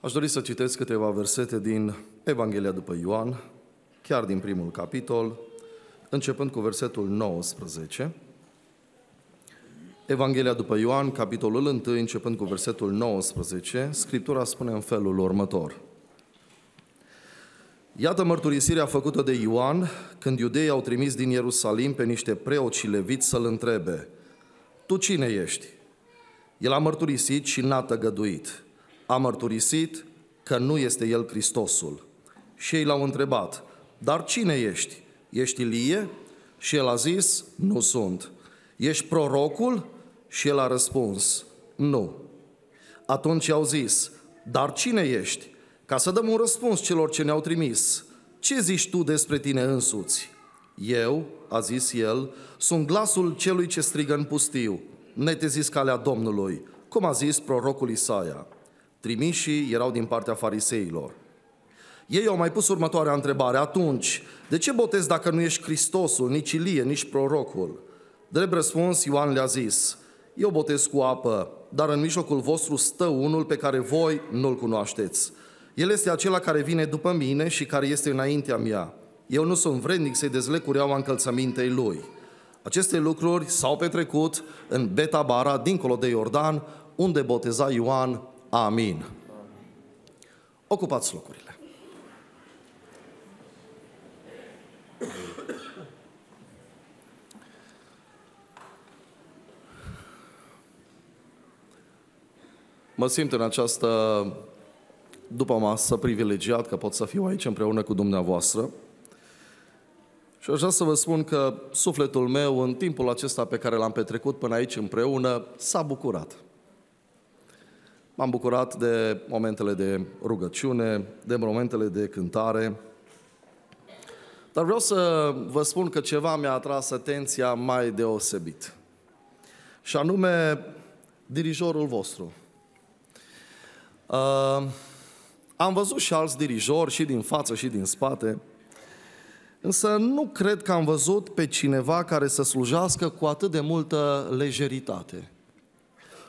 Aș dori să citesc câteva versete din Evanghelia după Ioan, chiar din primul capitol, începând cu versetul 19. Evanghelia după Ioan, capitolul 1, începând cu versetul 19, Scriptura spune în felul următor. Iată mărturisirea făcută de Ioan când iudeii au trimis din Ierusalim pe niște preoți și leviți să-l întrebe, Tu cine ești? El a mărturisit și n-a tăgăduit a mărturisit că nu este el Hristosul. Și ei l-au întrebat, dar cine ești? Ești Ilie? Și el a zis, nu sunt. Ești prorocul? Și el a răspuns, nu. Atunci au zis, dar cine ești? Ca să dăm un răspuns celor ce ne-au trimis. Ce zici tu despre tine însuți? Eu, a zis el, sunt glasul celui ce strigă în pustiu. Netezis calea Domnului, cum a zis prorocul Isaia. Trimișii erau din partea fariseilor. Ei au mai pus următoarea întrebare. Atunci, de ce botezi dacă nu ești Hristosul, nici Ilie, nici prorocul? Drept răspuns, Ioan le-a zis, eu botez cu apă, dar în mijlocul vostru stă unul pe care voi nu-l cunoașteți. El este acela care vine după mine și care este înaintea mea. Eu nu sunt vrednic să-i dezleg cureaua încălțămintei lui. Aceste lucruri s-au petrecut în Betabara, dincolo de Iordan, unde boteza Ioan Amin. Ocupați locurile. Mă simt în această după masă privilegiat că pot să fiu aici împreună cu dumneavoastră. Și aș vrea să vă spun că sufletul meu în timpul acesta pe care l-am petrecut până aici împreună s-a bucurat. M-am bucurat de momentele de rugăciune, de momentele de cântare. Dar vreau să vă spun că ceva mi-a atras atenția mai deosebit. Și anume, dirijorul vostru. Uh, am văzut și alți dirijori, și din față, și din spate, însă nu cred că am văzut pe cineva care să slujească cu atât de multă lejeritate.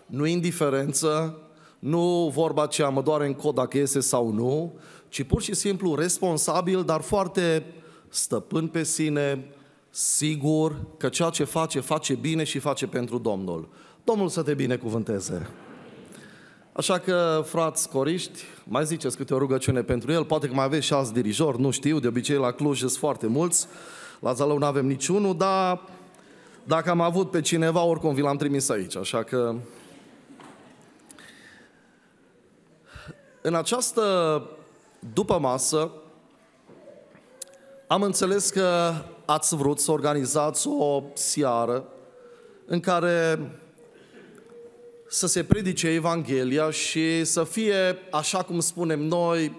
Nu indiferență, nu vorba ce mă doare în cod dacă iese sau nu, ci pur și simplu responsabil, dar foarte stăpân pe sine, sigur că ceea ce face, face bine și face pentru Domnul. Domnul să te binecuvânteze! Așa că, frați coriști, mai ziceți câte o rugăciune pentru el, poate că mai aveți și alți dirijori, nu știu, de obicei la Cluj sunt foarte mulți, la Zalău nu avem niciunul, dar dacă am avut pe cineva, oricum vi l-am trimis aici, așa că În această după masă am înțeles că ați vrut să organizați o seară în care să se predice Evanghelia și să fie, așa cum spunem noi,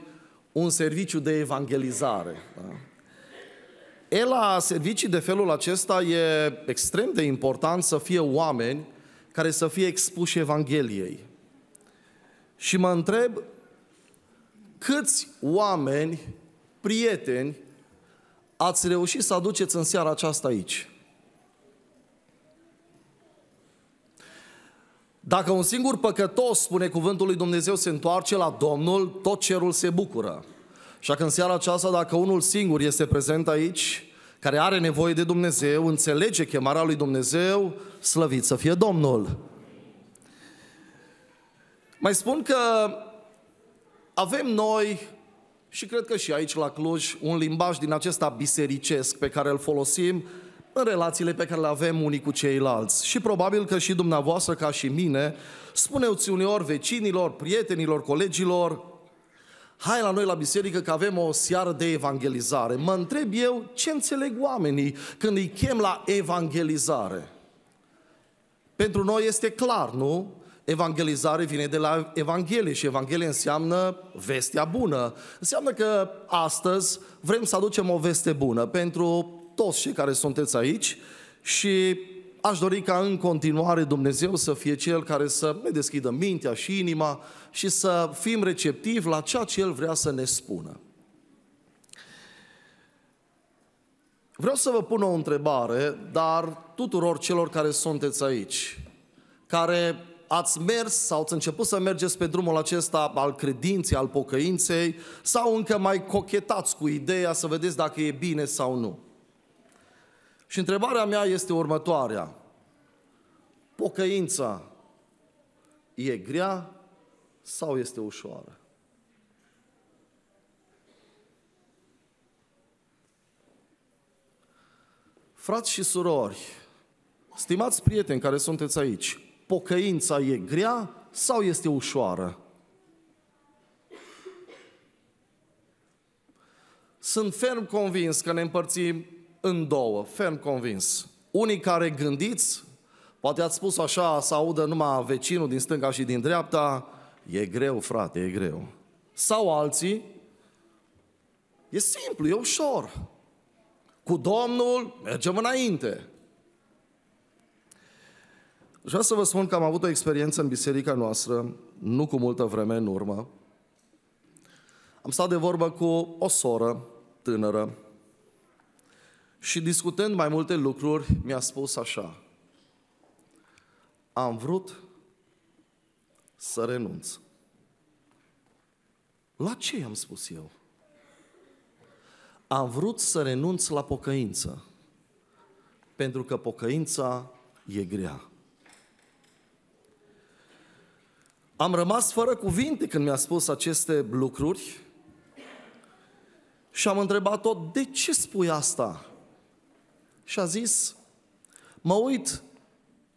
un serviciu de evangelizare. Da? E la servicii de felul acesta e extrem de important să fie oameni care să fie expuși Evangheliei. Și mă întreb Câți oameni, prieteni, ați reușit să aduceți în seara aceasta aici? Dacă un singur păcătos, spune cuvântul lui Dumnezeu, se întoarce la Domnul, tot cerul se bucură. Și că în seara aceasta, dacă unul singur este prezent aici, care are nevoie de Dumnezeu, înțelege chemarea lui Dumnezeu, slăvit să fie Domnul. Mai spun că avem noi, și cred că și aici la Cluj, un limbaj din acesta bisericesc pe care îl folosim în relațiile pe care le avem unii cu ceilalți. Și probabil că și dumneavoastră, ca și mine, spuneți uneori vecinilor, prietenilor, colegilor, hai la noi la biserică că avem o seară de evangelizare. Mă întreb eu ce înțeleg oamenii când îi chem la evangelizare. Pentru noi este clar, nu? Evangelizare vine de la Evanghelie și Evanghelie înseamnă vestea bună. Înseamnă că astăzi vrem să aducem o veste bună pentru toți cei care sunteți aici și aș dori ca în continuare Dumnezeu să fie Cel care să ne deschidă mintea și inima și să fim receptivi la ceea ce El vrea să ne spună. Vreau să vă pun o întrebare, dar tuturor celor care sunteți aici, care ați mers sau ați început să mergeți pe drumul acesta al credinței, al pocăinței, sau încă mai cochetați cu ideea să vedeți dacă e bine sau nu. Și întrebarea mea este următoarea. Pocăința e grea sau este ușoară? Frați și surori, stimați prieteni care sunteți aici, pocăința e grea sau este ușoară? Sunt ferm convins că ne împărțim în două, ferm convins. Unii care gândiți, poate ați spus așa, să audă numai vecinul din stânga și din dreapta, e greu, frate, e greu. Sau alții, e simplu, e ușor. Cu Domnul mergem înainte. Și vreau să vă spun că am avut o experiență în biserica noastră, nu cu multă vreme în urmă. Am stat de vorbă cu o soră tânără și discutând mai multe lucruri, mi-a spus așa. Am vrut să renunț. La ce am spus eu? Am vrut să renunț la pocăință, pentru că pocăința e grea. Am rămas fără cuvinte când mi-a spus aceste lucruri și am întrebat-o, de ce spui asta? Și a zis, mă uit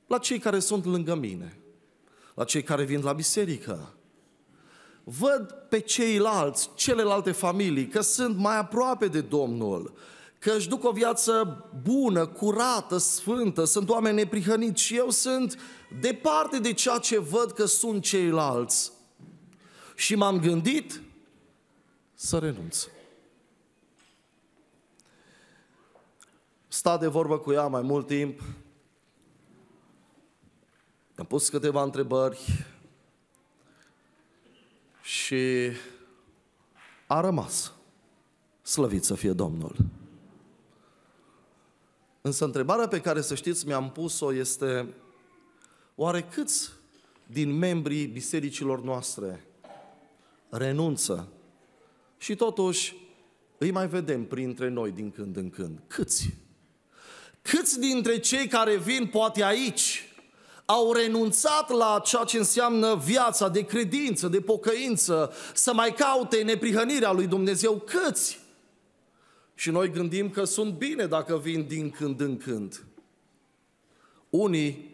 la cei care sunt lângă mine, la cei care vin la biserică. Văd pe ceilalți, celelalte familii, că sunt mai aproape de Domnul, că își duc o viață bună, curată, sfântă, sunt oameni neprihăniți și eu sunt departe de ceea ce văd că sunt ceilalți. Și m-am gândit să renunț. Sta de vorbă cu ea mai mult timp, am pus câteva întrebări și a rămas. Slăvit să fie Domnul! Însă întrebarea pe care să știți mi-am pus-o este oare câți din membrii bisericilor noastre renunță și totuși îi mai vedem printre noi din când în când. Câți? Câți dintre cei care vin poate aici au renunțat la ceea ce înseamnă viața de credință, de pocăință, să mai caute neprihănirea lui Dumnezeu? Câți? Și noi gândim că sunt bine dacă vin din când în când. Unii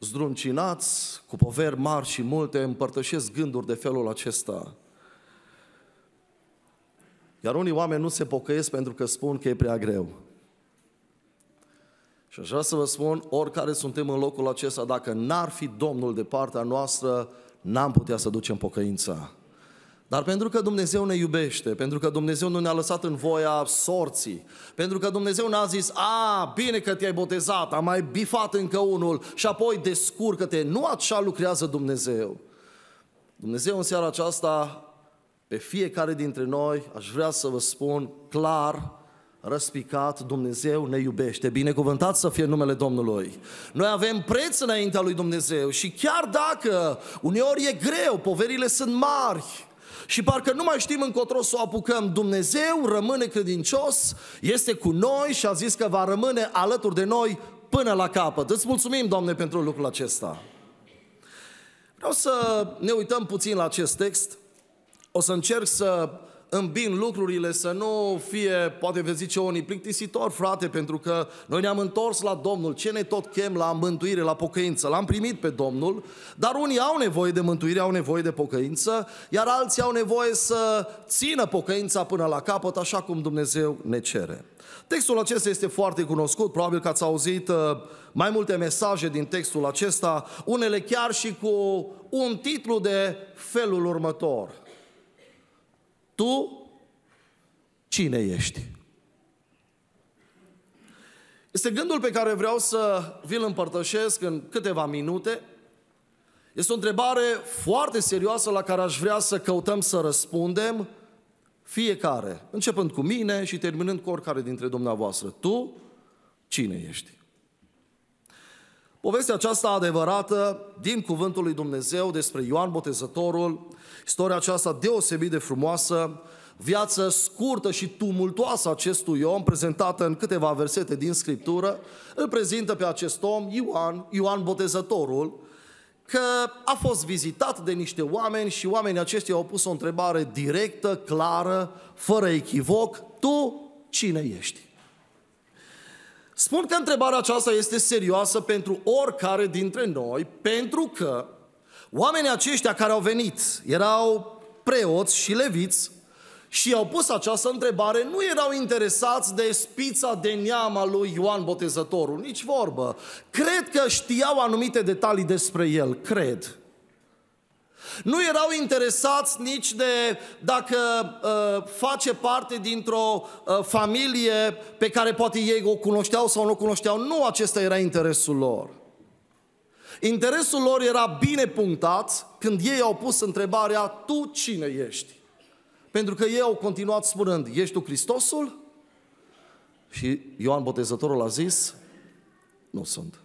zdruncinați, cu poveri mari și multe, împărtășesc gânduri de felul acesta. Iar unii oameni nu se pocăiesc pentru că spun că e prea greu. Și așa să vă spun, oricare suntem în locul acesta, dacă n-ar fi Domnul de partea noastră, n-am putea să ducem pocăința. Dar pentru că Dumnezeu ne iubește, pentru că Dumnezeu nu ne-a lăsat în voia sorții, pentru că Dumnezeu ne a zis, a, bine că te-ai botezat, am mai bifat încă unul și apoi descurcă-te. Nu așa lucrează Dumnezeu. Dumnezeu în seara aceasta, pe fiecare dintre noi, aș vrea să vă spun clar, răspicat, Dumnezeu ne iubește. Binecuvântat să fie numele Domnului. Noi avem preț înaintea lui Dumnezeu și chiar dacă uneori e greu, poverile sunt mari, și parcă nu mai știm încotro să o apucăm. Dumnezeu rămâne credincios, este cu noi și a zis că va rămâne alături de noi până la capăt. Îți mulțumim, Doamne, pentru lucrul acesta. Vreau să ne uităm puțin la acest text. O să încerc să îmbin lucrurile, să nu fie, poate vă zice unii, plictisitor, frate, pentru că noi ne-am întors la Domnul, ce ne tot chem la mântuire, la pocăință? L-am primit pe Domnul, dar unii au nevoie de mântuire, au nevoie de pocăință, iar alții au nevoie să țină pocăința până la capăt, așa cum Dumnezeu ne cere. Textul acesta este foarte cunoscut, probabil că ați auzit uh, mai multe mesaje din textul acesta, unele chiar și cu un titlu de felul următor tu cine ești? Este gândul pe care vreau să vi-l împărtășesc în câteva minute. Este o întrebare foarte serioasă la care aș vrea să căutăm să răspundem fiecare, începând cu mine și terminând cu oricare dintre dumneavoastră. Tu cine ești? Povestea aceasta adevărată din Cuvântul lui Dumnezeu despre Ioan Botezătorul, istoria aceasta deosebit de frumoasă, viață scurtă și tumultoasă acestui om, prezentată în câteva versete din Scriptură, îl prezintă pe acest om, Ioan, Ioan Botezătorul, că a fost vizitat de niște oameni și oamenii aceștia au pus o întrebare directă, clară, fără echivoc, tu cine ești? Spun că întrebarea aceasta este serioasă pentru oricare dintre noi, pentru că oamenii aceștia care au venit erau preoți și leviți și au pus această întrebare, nu erau interesați de spița de neam a lui Ioan Botezătorul, nici vorbă. Cred că știau anumite detalii despre el, cred. Nu erau interesați nici de dacă uh, face parte dintr-o uh, familie pe care poate ei o cunoșteau sau nu o cunoșteau. Nu acesta era interesul lor. Interesul lor era bine punctat când ei au pus întrebarea, tu cine ești? Pentru că ei au continuat spunând, ești tu Hristosul? Și Ioan Botezătorul a zis, nu sunt.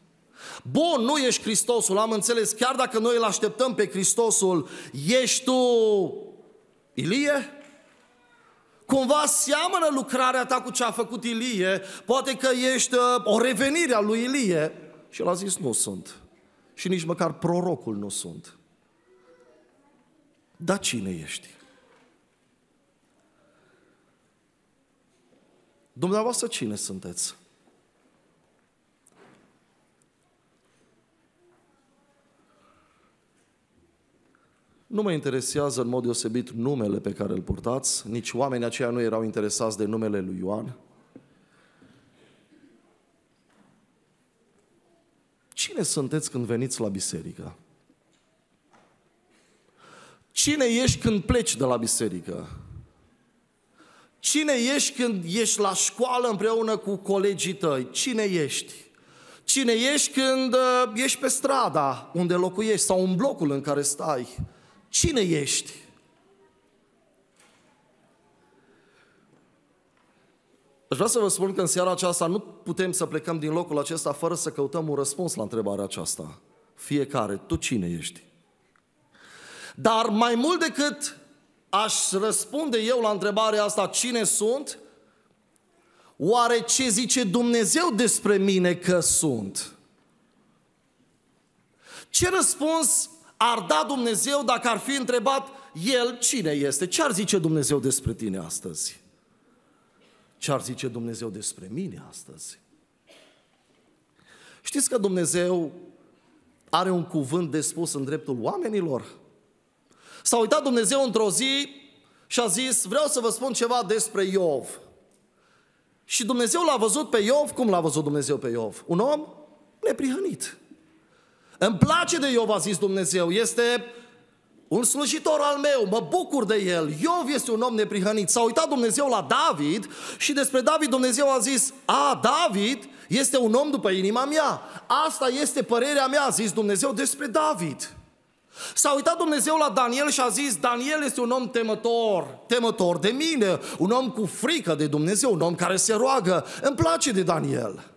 Bun, nu ești Hristosul, am înțeles, chiar dacă noi îl așteptăm pe Hristosul, ești tu Ilie? Cumva seamănă lucrarea ta cu ce a făcut Ilie, poate că ești uh, o revenire a lui Ilie. Și el a zis, nu sunt. Și nici măcar prorocul nu sunt. Dar cine ești? Dumneavoastră cine sunteți? Nu mă interesează în mod deosebit numele pe care îl purtați, nici oamenii aceia nu erau interesați de numele lui Ioan. Cine sunteți când veniți la biserică? Cine ești când pleci de la biserică? Cine ești când ești la școală împreună cu colegii tăi? Cine ești? Cine ești când uh, ești pe strada unde locuiești sau în blocul în care stai? Cine ești? Aș vrea să vă spun că în seara aceasta nu putem să plecăm din locul acesta fără să căutăm un răspuns la întrebarea aceasta. Fiecare, tu cine ești? Dar mai mult decât aș răspunde eu la întrebarea asta, cine sunt? Oare ce zice Dumnezeu despre mine că sunt? Ce răspuns ar da Dumnezeu dacă ar fi întrebat el cine este? Ce ar zice Dumnezeu despre tine astăzi? Ce ar zice Dumnezeu despre mine astăzi? Știți că Dumnezeu are un cuvânt de spus în dreptul oamenilor? S-a uitat Dumnezeu într-o zi și a zis, vreau să vă spun ceva despre Iov. Și Dumnezeu l-a văzut pe Iov, cum l-a văzut Dumnezeu pe Iov? Un om neprihănit. Îmi place de Iov, a zis Dumnezeu, este un slujitor al meu, mă bucur de el. Iov este un om neprihănit. S-a uitat Dumnezeu la David și despre David Dumnezeu a zis, a, David este un om după inima mea. Asta este părerea mea, a zis Dumnezeu despre David. S-a uitat Dumnezeu la Daniel și a zis, Daniel este un om temător, temător de mine, un om cu frică de Dumnezeu, un om care se roagă. Îmi place de Daniel.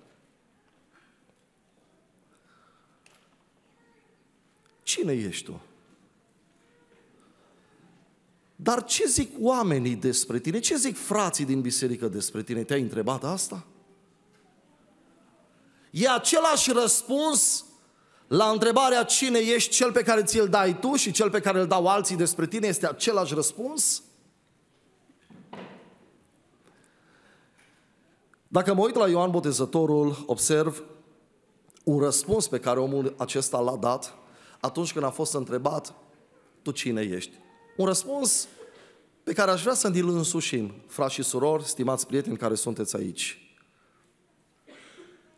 Cine ești tu? Dar ce zic oamenii despre tine? Ce zic frații din biserică despre tine? Te-ai întrebat asta? E același răspuns la întrebarea cine ești, cel pe care ți-l dai tu și cel pe care îl dau alții despre tine, este același răspuns? Dacă mă uit la Ioan Botezătorul, observ un răspuns pe care omul acesta l-a dat atunci când a fost întrebat, tu cine ești? Un răspuns pe care aș vrea să îl l însușim, frați și surori, stimați prieteni care sunteți aici.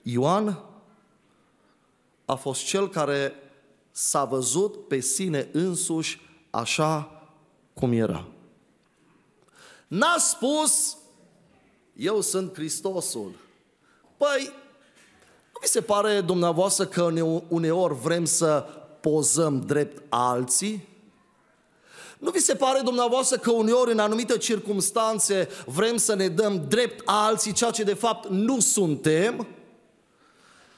Ioan a fost cel care s-a văzut pe sine însuși așa cum era. N-a spus, eu sunt Hristosul. Păi, nu vi se pare dumneavoastră că uneori vrem să pozăm drept alții? Nu vi se pare dumneavoastră că uneori în anumite circunstanțe vrem să ne dăm drept alții ceea ce de fapt nu suntem?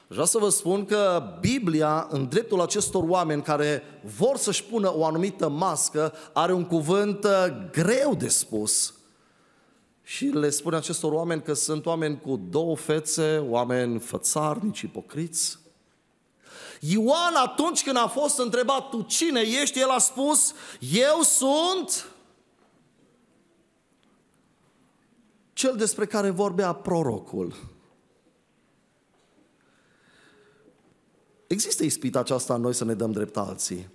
Vreau să vă spun că Biblia, în dreptul acestor oameni care vor să-și pună o anumită mască, are un cuvânt uh, greu de spus. Și le spune acestor oameni că sunt oameni cu două fețe, oameni fățarnici, ipocriți. Ioan atunci când a fost întrebat, tu cine ești? El a spus, eu sunt cel despre care vorbea prorocul. Există ispita aceasta în noi să ne dăm drept alții.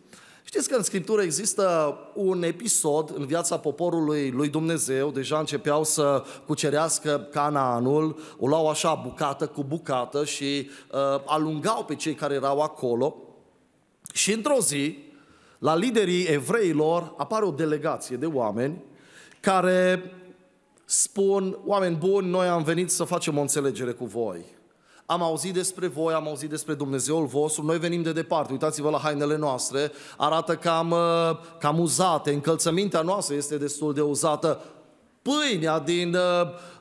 Știți că în Scriptură există un episod în viața poporului lui Dumnezeu, deja începeau să cucerească Canaanul, o luau așa bucată cu bucată și uh, alungau pe cei care erau acolo și într-o zi, la liderii evreilor apare o delegație de oameni care spun, oameni buni, noi am venit să facem o înțelegere cu voi. Am auzit despre voi, am auzit despre Dumnezeul vostru, noi venim de departe, uitați-vă la hainele noastre, arată cam, uh, cam uzate, încălțămintea noastră este destul de uzată, pâinea din uh,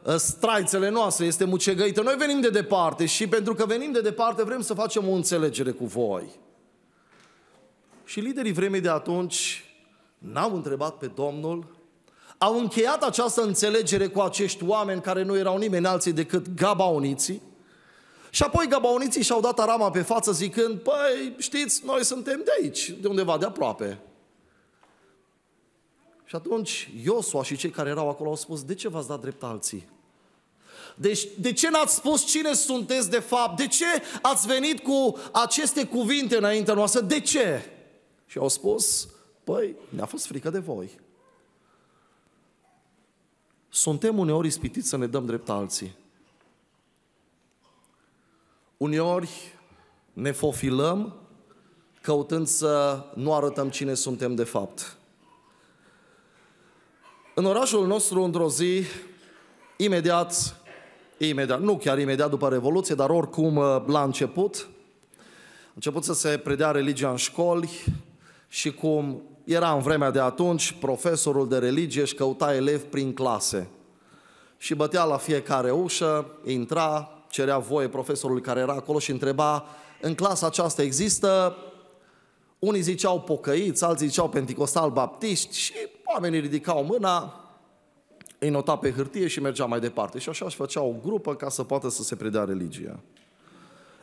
uh, straițele noastre este mucegăită. Noi venim de departe și pentru că venim de departe vrem să facem o înțelegere cu voi. Și liderii vremii de atunci n-au întrebat pe Domnul, au încheiat această înțelegere cu acești oameni care nu erau nimeni alții decât gabaoniții, și apoi gabaoniții și-au dat arama pe față zicând, păi știți, noi suntem de aici, de undeva de aproape. Și atunci Iosua și cei care erau acolo au spus, de ce v-ați dat drept alții? Deci, de ce n-ați spus cine sunteți de fapt? De ce ați venit cu aceste cuvinte înaintea noastră? De ce? Și au spus, păi, ne-a fost frică de voi. Suntem uneori ispitiți să ne dăm drept alții. Uneori ne fofilăm căutând să nu arătăm cine suntem de fapt. În orașul nostru, într-o zi, imediat, imediat, nu chiar imediat după Revoluție, dar oricum uh, la început, a început să se predea religia în școli și cum era în vremea de atunci, profesorul de religie își căuta elevi prin clase și bătea la fiecare ușă, intra, cerea voie profesorului care era acolo și întreba în clasa aceasta există unii ziceau pocăiți, alții ziceau pentecostal baptiști și oamenii ridicau mâna, îi nota pe hârtie și mergea mai departe. Și așa își făcea o grupă ca să poată să se predea religia.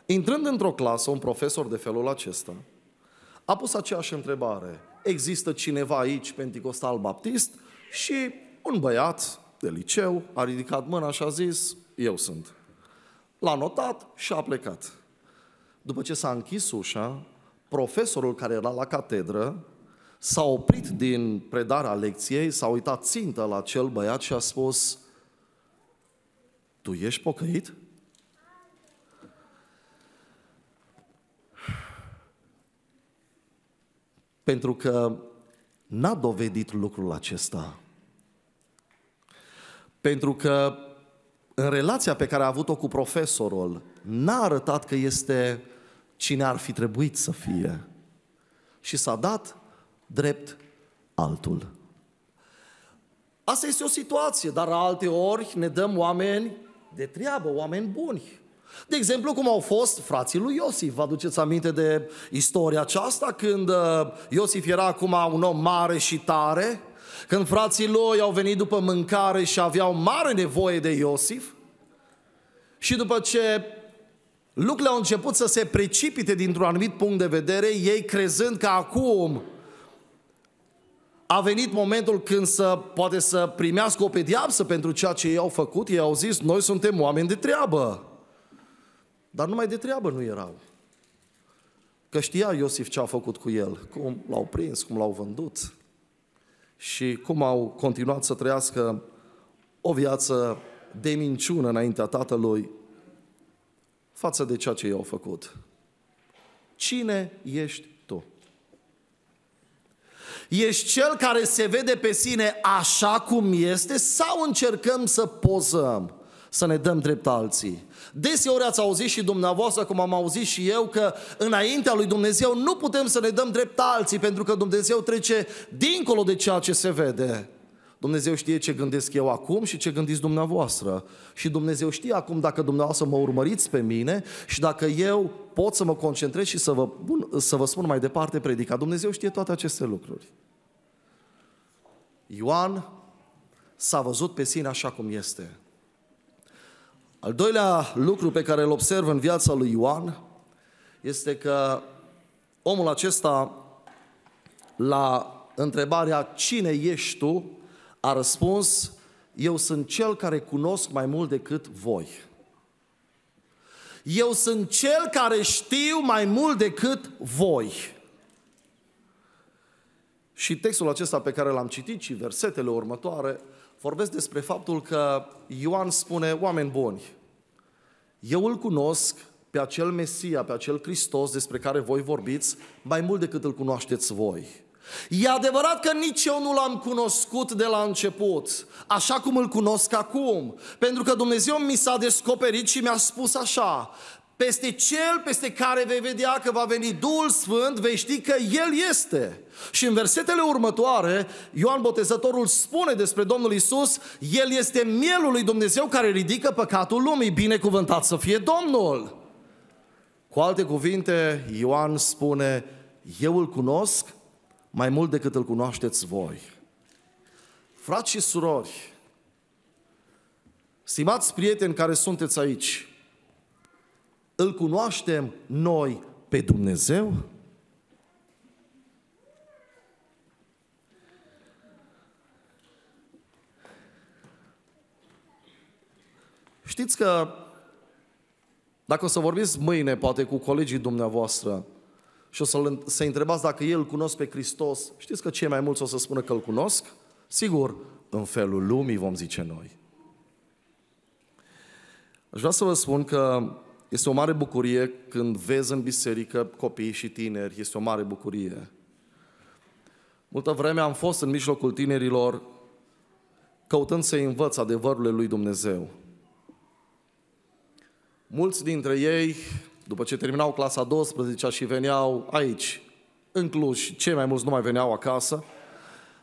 Intrând într-o clasă, un profesor de felul acesta a pus aceeași întrebare. Există cineva aici, pentecostal baptist? Și un băiat de liceu a ridicat mâna și a zis, eu sunt. L-a notat și a plecat. După ce s-a închis ușa, profesorul care era la catedră s-a oprit din predarea lecției, s-a uitat țintă la cel băiat și a spus Tu ești pocăit? Pentru că n-a dovedit lucrul acesta. Pentru că în relația pe care a avut-o cu profesorul, n-a arătat că este cine ar fi trebuit să fie. Și s-a dat drept altul. Asta este o situație, dar alte ori ne dăm oameni de treabă, oameni buni. De exemplu, cum au fost frații lui Iosif. Vă aduceți aminte de istoria aceasta când uh, Iosif era acum un om mare și tare? Când frații lui au venit după mâncare și aveau mare nevoie de Iosif și după ce lucrurile au început să se precipite dintr-un anumit punct de vedere, ei crezând că acum a venit momentul când să poate să primească o pediapsă pentru ceea ce ei au făcut, ei au zis, noi suntem oameni de treabă. Dar numai de treabă nu erau. Că știa Iosif ce a făcut cu el, cum l-au prins, cum l-au vândut și cum au continuat să trăiască o viață de minciună înaintea Tatălui față de ceea ce i-au făcut. Cine ești tu? Ești cel care se vede pe sine așa cum este sau încercăm să pozăm? să ne dăm drept alții. Deseori ați auzit și dumneavoastră, cum am auzit și eu, că înaintea lui Dumnezeu nu putem să ne dăm drept alții, pentru că Dumnezeu trece dincolo de ceea ce se vede. Dumnezeu știe ce gândesc eu acum și ce gândiți dumneavoastră. Și Dumnezeu știe acum dacă dumneavoastră mă urmăriți pe mine și dacă eu pot să mă concentrez și să vă, bun, să vă spun mai departe predica. Dumnezeu știe toate aceste lucruri. Ioan s-a văzut pe sine așa cum este. Al doilea lucru pe care îl observ în viața lui Ioan este că omul acesta la întrebarea cine ești tu a răspuns eu sunt cel care cunosc mai mult decât voi. Eu sunt cel care știu mai mult decât voi. Și textul acesta pe care l-am citit și versetele următoare vorbesc despre faptul că Ioan spune, oameni buni, eu îl cunosc pe acel Mesia, pe acel Hristos despre care voi vorbiți, mai mult decât îl cunoașteți voi. E adevărat că nici eu nu l-am cunoscut de la început, așa cum îl cunosc acum, pentru că Dumnezeu mi s-a descoperit și mi-a spus așa, peste cel peste care vei vedea că va veni Duhul Sfânt, vei ști că El este. Și în versetele următoare, Ioan Botezătorul spune despre Domnul Isus, El este mielul lui Dumnezeu care ridică păcatul lumii, binecuvântat să fie Domnul. Cu alte cuvinte, Ioan spune, eu îl cunosc mai mult decât îl cunoașteți voi. Frați și surori, stimați prieteni care sunteți aici, îl cunoaștem noi pe Dumnezeu? Știți că dacă o să vorbiți mâine, poate cu colegii dumneavoastră, și o să se să întrebați dacă el îl cunosc pe Hristos, știți că cei mai mulți o să spună că îl cunosc? Sigur, în felul lumii vom zice noi. Aș vrea să vă spun că este o mare bucurie când vezi în biserică copii și tineri, este o mare bucurie. Multă vreme am fost în mijlocul tinerilor căutând să-i învăț adevărurile lui Dumnezeu. Mulți dintre ei, după ce terminau clasa 12 și veneau aici, în Cluj, cei mai mulți nu mai veneau acasă,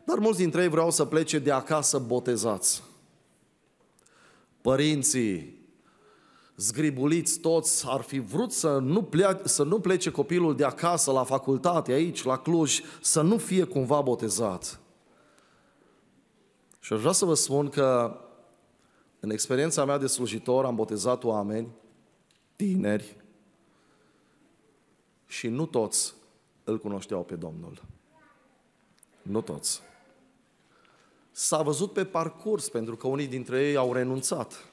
dar mulți dintre ei vreau să plece de acasă botezați. Părinții, zgribuliți toți ar fi vrut să nu, plea, să nu plece copilul de acasă, la facultate, aici, la Cluj, să nu fie cumva botezat. Și aș vrea să vă spun că în experiența mea de slujitor am botezat oameni, tineri, și nu toți îl cunoșteau pe Domnul. Nu toți. S-a văzut pe parcurs, pentru că unii dintre ei au renunțat.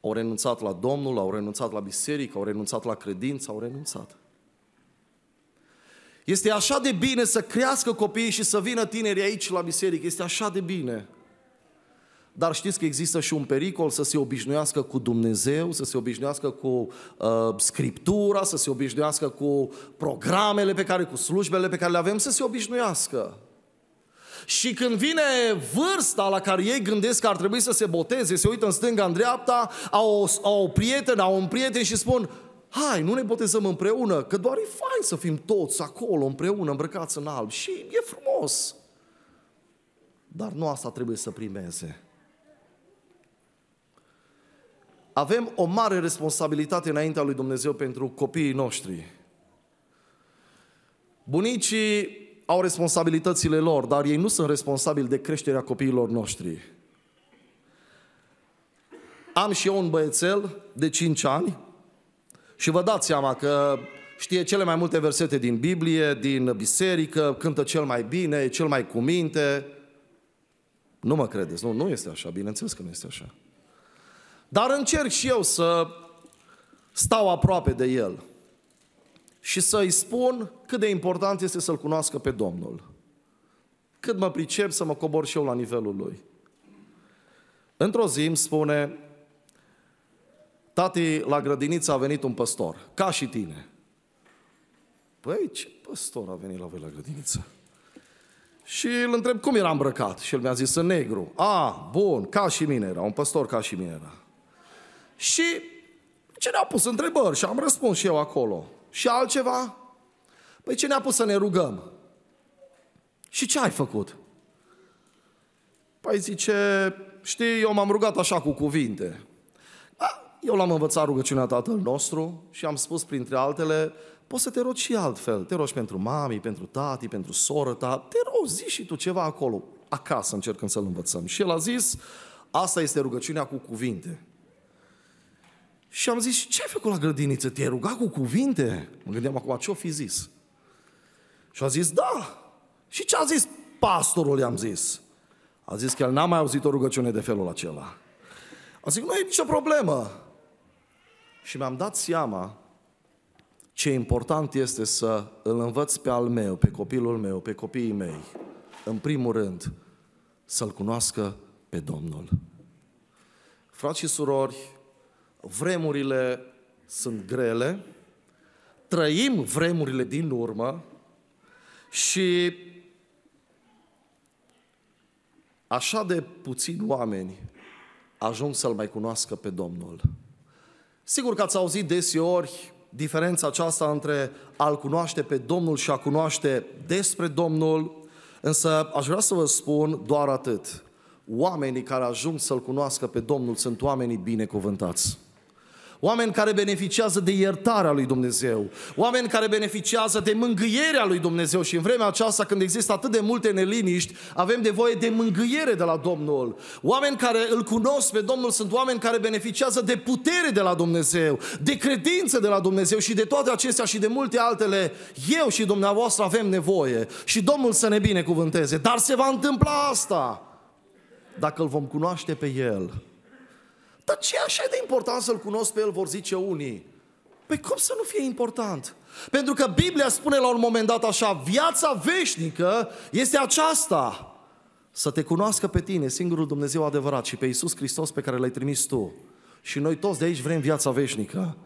Au renunțat la Domnul, au renunțat la biserică, au renunțat la credință, au renunțat. Este așa de bine să crească copiii și să vină tineri aici la biserică. Este așa de bine. Dar știți că există și un pericol să se obișnuiască cu Dumnezeu, să se obișnuiască cu uh, Scriptura, să se obișnuiască cu programele pe care, cu slujbele pe care le avem, să se obișnuiască. Și când vine vârsta la care ei gândesc că ar trebui să se boteze, se uită în stânga, în dreapta, au o, au o prietenă, au un prieten și spun hai, nu ne botezăm împreună, că doar e fain să fim toți acolo împreună, îmbrăcați în alb și e frumos. Dar nu asta trebuie să primeze. Avem o mare responsabilitate înaintea lui Dumnezeu pentru copiii noștri. Bunicii au responsabilitățile lor, dar ei nu sunt responsabili de creșterea copiilor noștri. Am și eu un băiețel de 5 ani și vă dați seama că știe cele mai multe versete din Biblie, din biserică, cântă cel mai bine, e cel mai cuminte. Nu mă credeți, nu, nu este așa, bineînțeles că nu este așa. Dar încerc și eu să stau aproape de el și să-i spun cât de important este să-L cunoască pe Domnul. Cât mă pricep să mă cobor și eu la nivelul Lui. Într-o zi îmi spune, tati, la grădiniță a venit un păstor, ca și tine. Păi, ce păstor a venit la voi la grădiniță? Și îl întreb cum era îmbrăcat. Și el mi-a zis în negru. A, bun, ca și mine era, un păstor ca și mine era. Și ce ne-au pus întrebări și am răspuns și eu acolo și altceva? Păi ce ne-a pus să ne rugăm? Și ce ai făcut? Păi zice, știi, eu m-am rugat așa cu cuvinte. Da, eu l-am învățat rugăciunea Tatăl nostru și am spus, printre altele, poți să te rogi și altfel. Te rogi pentru mami, pentru tati, pentru soră ta. Te rogi, zi și tu ceva acolo. Acasă încercăm să-l învățăm. Și el a zis, asta este rugăciunea cu cuvinte. Și am zis, ce ai făcut la grădiniță? Te-ai rugat cu cuvinte? Mă gândeam acum, ce-o fi zis? Și a zis, da. Și ce a zis pastorul, i-am zis? A zis că el n-a mai auzit o rugăciune de felul acela. A zis, nu e nicio problemă. Și mi-am dat seama ce important este să îl învăț pe al meu, pe copilul meu, pe copiii mei, în primul rând, să-L cunoască pe Domnul. Frați și surori, vremurile sunt grele, trăim vremurile din urmă și așa de puțini oameni ajung să-L mai cunoască pe Domnul. Sigur că ați auzit deseori diferența aceasta între a-L cunoaște pe Domnul și a cunoaște despre Domnul, însă aș vrea să vă spun doar atât. Oamenii care ajung să-L cunoască pe Domnul sunt oamenii binecuvântați oameni care beneficiază de iertarea lui Dumnezeu, oameni care beneficiază de mângâierea lui Dumnezeu și în vremea aceasta când există atât de multe neliniști, avem nevoie de mângâiere de la Domnul. Oameni care îl cunosc pe Domnul sunt oameni care beneficiază de putere de la Dumnezeu, de credință de la Dumnezeu și de toate acestea și de multe altele. Eu și dumneavoastră avem nevoie și Domnul să ne binecuvânteze, dar se va întâmpla asta dacă îl vom cunoaște pe El dar ce e așa de important să-L cunosc pe El, vor zice unii. Păi cum să nu fie important? Pentru că Biblia spune la un moment dat așa, viața veșnică este aceasta. Să te cunoască pe tine, singurul Dumnezeu adevărat și pe Iisus Hristos pe care l-ai trimis tu. Și noi toți de aici vrem viața veșnică.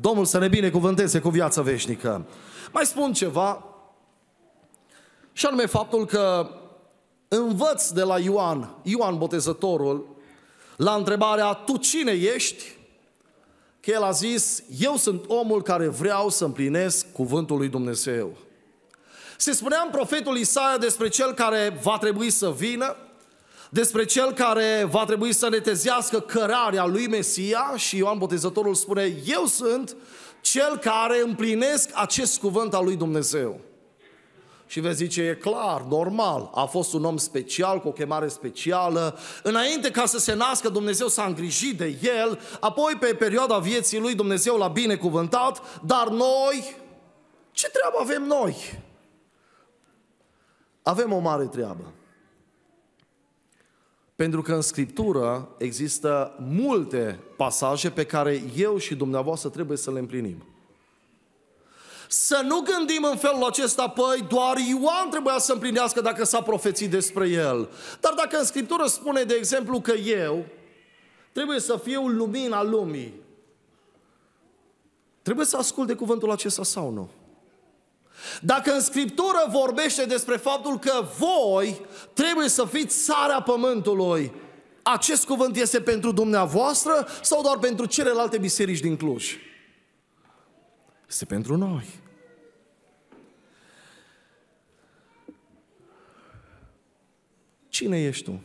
Domnul să ne binecuvânteze cu viața veșnică. Mai spun ceva, și anume faptul că învăț de la Ioan, Ioan Botezătorul, la întrebarea, tu cine ești? Că el a zis, eu sunt omul care vreau să împlinesc cuvântul lui Dumnezeu. Se spunea în profetul Isaia despre cel care va trebui să vină, despre cel care va trebui să netezească cărarea lui Mesia și Ioan Botezătorul spune, eu sunt cel care împlinesc acest cuvânt al lui Dumnezeu. Și vezi zice, e clar, normal, a fost un om special, cu o chemare specială. Înainte ca să se nască, Dumnezeu s-a îngrijit de el, apoi pe perioada vieții lui Dumnezeu l-a binecuvântat, dar noi, ce treabă avem noi? Avem o mare treabă. Pentru că în Scriptură există multe pasaje pe care eu și dumneavoastră trebuie să le împlinim. Să nu gândim în felul acesta, păi doar Ioan trebuia să împlinească dacă s-a profețit despre el. Dar dacă în Scriptură spune, de exemplu, că eu trebuie să fiu lumina lumii, trebuie să asculte cuvântul acesta sau nu? Dacă în Scriptură vorbește despre faptul că voi trebuie să fiți sarea pământului, acest cuvânt este pentru dumneavoastră sau doar pentru celelalte biserici din Cluj? Este pentru noi. Cine ești tu?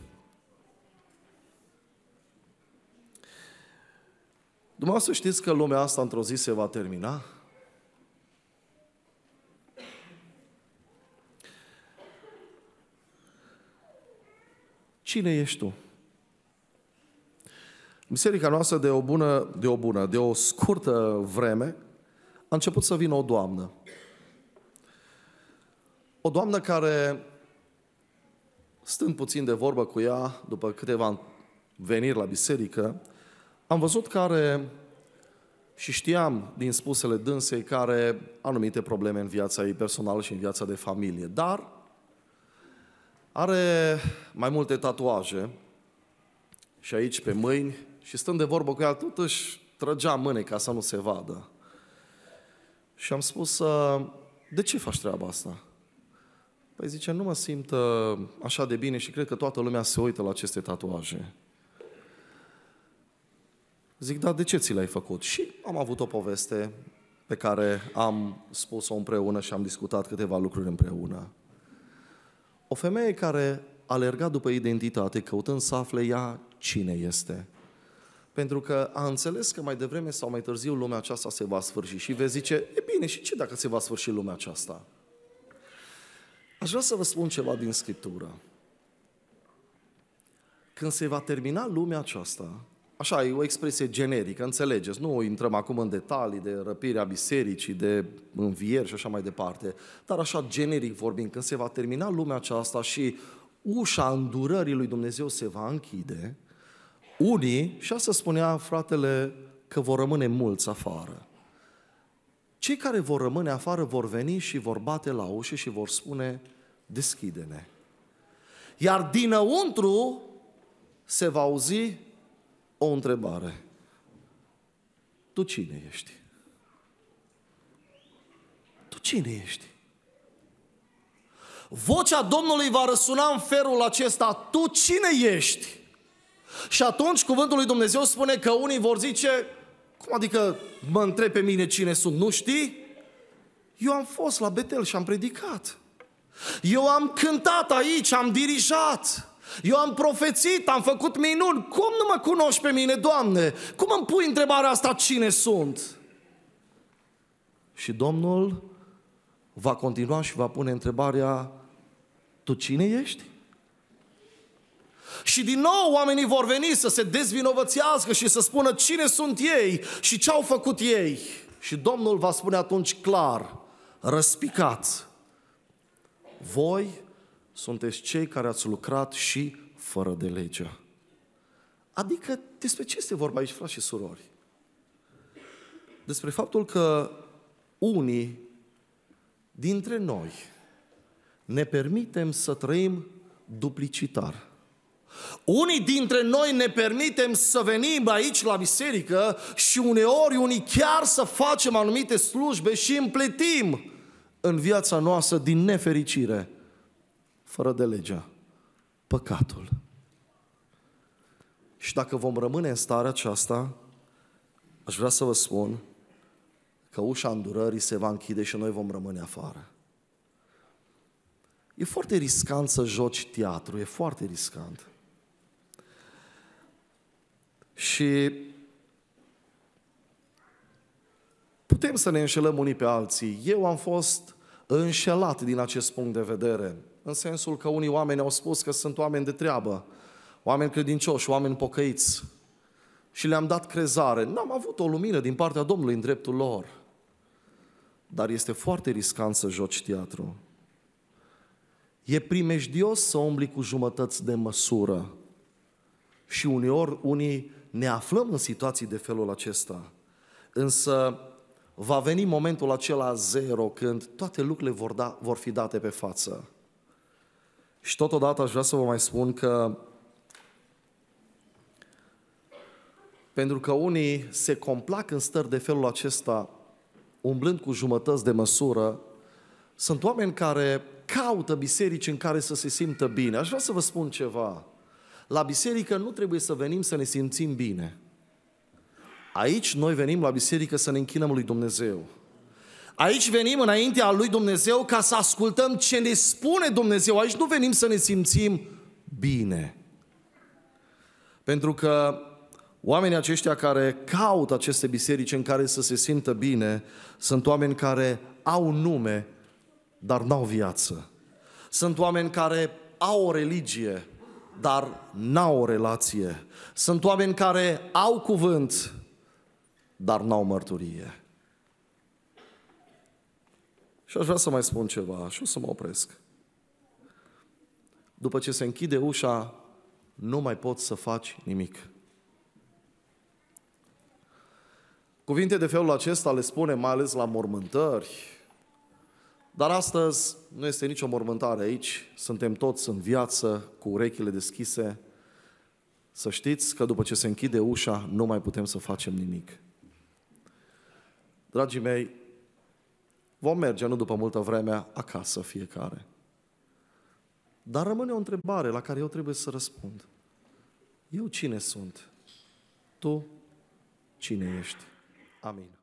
Dumneavoastră știți că lumea asta într-o zi se va termina? Cine ești tu? Biserica noastră de o bună, de o bună, de o scurtă vreme, a început să vină o doamnă. O doamnă care Stând puțin de vorbă cu ea, după câteva veniri la biserică, am văzut că are și știam din spusele dânsei care anumite probleme în viața ei personală și în viața de familie. Dar are mai multe tatuaje și aici pe mâini și stând de vorbă cu ea, totuși trăgea mâne ca să nu se vadă. Și am spus, de ce faci treaba asta? Păi zice, nu mă simt uh, așa de bine și cred că toată lumea se uită la aceste tatuaje. Zic, dar de ce ți le ai făcut? Și am avut o poveste pe care am spus-o împreună și am discutat câteva lucruri împreună. O femeie care alerga după identitate, căutând să afle ea cine este. Pentru că a înțeles că mai devreme sau mai târziu lumea aceasta se va sfârși și vezi zice, e bine, și ce dacă se va sfârși lumea aceasta? Aș vrea să vă spun ceva din Scriptură. Când se va termina lumea aceasta, așa, e o expresie generică, înțelegeți, nu intrăm acum în detalii de răpirea bisericii, de învieri și așa mai departe, dar așa generic vorbind, când se va termina lumea aceasta și ușa îndurării lui Dumnezeu se va închide, unii, și asta spunea fratele, că vor rămâne mulți afară. Cei care vor rămâne afară vor veni și vor bate la ușă și vor spune, deschide-ne. Iar dinăuntru se va auzi o întrebare. Tu cine ești? Tu cine ești? Vocea Domnului va răsuna în ferul acesta, tu cine ești? Și atunci cuvântul lui Dumnezeu spune că unii vor zice, cum adică mă întreb pe mine cine sunt, nu știi? Eu am fost la Betel și am predicat. Eu am cântat aici, am dirijat. Eu am profețit, am făcut minuni. Cum nu mă cunoști pe mine, Doamne? Cum îmi pui întrebarea asta cine sunt? Și Domnul va continua și va pune întrebarea, tu cine ești? Și din nou oamenii vor veni să se dezvinovățească și să spună cine sunt ei și ce au făcut ei. Și Domnul va spune atunci clar, răspicați, voi sunteți cei care ați lucrat și fără de legea. Adică despre ce este vorba aici, frați și surori? Despre faptul că unii dintre noi ne permitem să trăim duplicitar. Unii dintre noi ne permitem să venim aici la biserică și uneori unii chiar să facem anumite slujbe și împletim în viața noastră din nefericire, fără de legea, păcatul. Și dacă vom rămâne în starea aceasta, aș vrea să vă spun că ușa îndurării se va închide și noi vom rămâne afară. E foarte riscant să joci teatru, e foarte riscant. Și putem să ne înșelăm unii pe alții. Eu am fost înșelat din acest punct de vedere, în sensul că unii oameni au spus că sunt oameni de treabă, oameni credincioși, oameni pocăiți. Și le-am dat crezare. N-am avut o lumină din partea Domnului în dreptul lor. Dar este foarte riscant să joci teatru. E primejdios să umbli cu jumătăți de măsură. Și uneori unii ne aflăm în situații de felul acesta. Însă va veni momentul acela zero când toate lucrurile vor, da, vor fi date pe față. Și totodată aș vrea să vă mai spun că pentru că unii se complac în stări de felul acesta, umblând cu jumătăți de măsură, sunt oameni care caută biserici în care să se simtă bine. Aș vrea să vă spun ceva. La biserică nu trebuie să venim să ne simțim bine. Aici noi venim la biserică să ne închinăm lui Dumnezeu. Aici venim înaintea lui Dumnezeu ca să ascultăm ce ne spune Dumnezeu. Aici nu venim să ne simțim bine. Pentru că oamenii aceștia care caută aceste biserici în care să se simtă bine sunt oameni care au nume, dar n-au viață. Sunt oameni care au o religie, dar n-au o relație. Sunt oameni care au cuvânt, dar n-au mărturie. Și aș vrea să mai spun ceva și o să mă opresc. După ce se închide ușa, nu mai poți să faci nimic. Cuvinte de felul acesta le spune mai ales la mormântări, dar astăzi nu este nicio mormântare aici, suntem toți în viață, cu urechile deschise. Să știți că după ce se închide ușa, nu mai putem să facem nimic. Dragii mei, vom merge, nu după multă vreme, acasă fiecare. Dar rămâne o întrebare la care eu trebuie să răspund. Eu cine sunt? Tu cine ești? Amin.